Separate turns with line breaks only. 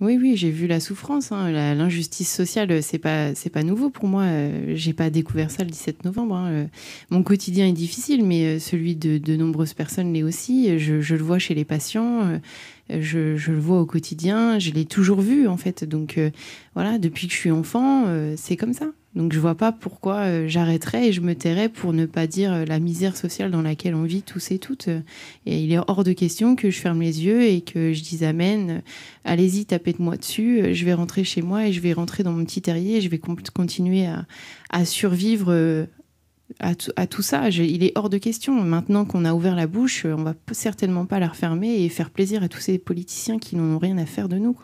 Oui, oui, j'ai vu la souffrance, hein. l'injustice sociale, euh, c'est pas, c'est pas nouveau pour moi. Euh, j'ai pas découvert ça le 17 novembre. Hein. Euh, mon quotidien est difficile, mais celui de, de nombreuses personnes l'est aussi. Je, le vois chez les patients, je, je, le vois au quotidien, je l'ai toujours vu en fait. Donc voilà, depuis que je suis enfant, c'est comme ça. Donc je vois pas pourquoi euh, j'arrêterais et je me tairais pour ne pas dire euh, la misère sociale dans laquelle on vit tous et toutes. Et il est hors de question que je ferme les yeux et que je dise amen, allez-y, tapez-moi dessus, euh, je vais rentrer chez moi et je vais rentrer dans mon petit terrier et je vais continuer à, survivre à tout, ça. il est hors de question. Maintenant qu'on a ouvert la bouche, on va certainement pas la refermer et faire plaisir à tous ces politiciens qui n'ont rien à faire de nous.